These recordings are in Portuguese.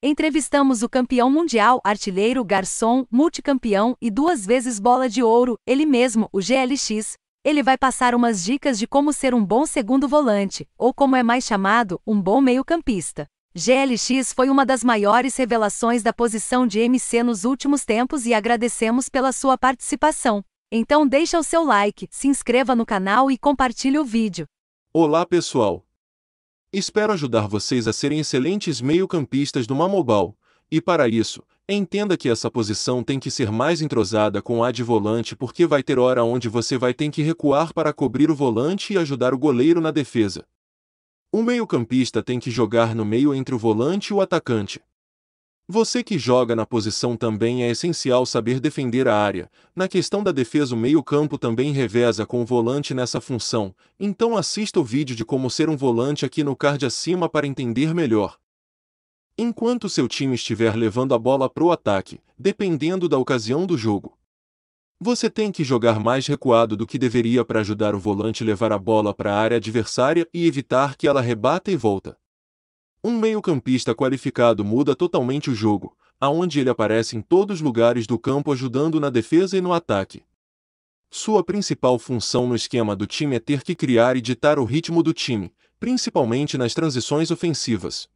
Entrevistamos o campeão mundial, artilheiro Garçom, multicampeão e duas vezes bola de ouro, ele mesmo, o GLX. Ele vai passar umas dicas de como ser um bom segundo volante, ou como é mais chamado, um bom meio-campista. GLX foi uma das maiores revelações da posição de MC nos últimos tempos e agradecemos pela sua participação. Então deixa o seu like, se inscreva no canal e compartilhe o vídeo. Olá pessoal, Espero ajudar vocês a serem excelentes meio-campistas do Mamobal, e para isso, entenda que essa posição tem que ser mais entrosada com a de volante porque vai ter hora onde você vai ter que recuar para cobrir o volante e ajudar o goleiro na defesa. Um meio-campista tem que jogar no meio entre o volante e o atacante. Você que joga na posição também é essencial saber defender a área. Na questão da defesa, o meio-campo também reveza com o volante nessa função, então assista o vídeo de como ser um volante aqui no card acima para entender melhor. Enquanto seu time estiver levando a bola para o ataque, dependendo da ocasião do jogo, você tem que jogar mais recuado do que deveria para ajudar o volante levar a bola para a área adversária e evitar que ela rebata e volta. Um meio-campista qualificado muda totalmente o jogo, aonde ele aparece em todos os lugares do campo ajudando na defesa e no ataque. Sua principal função no esquema do time é ter que criar e ditar o ritmo do time, principalmente nas transições ofensivas.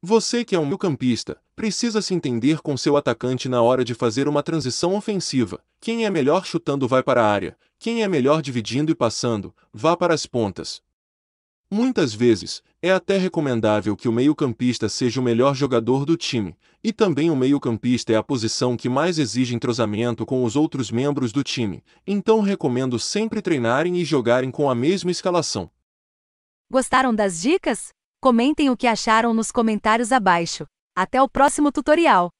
Você que é um meio-campista, precisa se entender com seu atacante na hora de fazer uma transição ofensiva. Quem é melhor chutando vai para a área, quem é melhor dividindo e passando, vá para as pontas. Muitas vezes, é até recomendável que o meio-campista seja o melhor jogador do time, e também o meio-campista é a posição que mais exige entrosamento com os outros membros do time, então recomendo sempre treinarem e jogarem com a mesma escalação. Gostaram das dicas? Comentem o que acharam nos comentários abaixo. Até o próximo tutorial!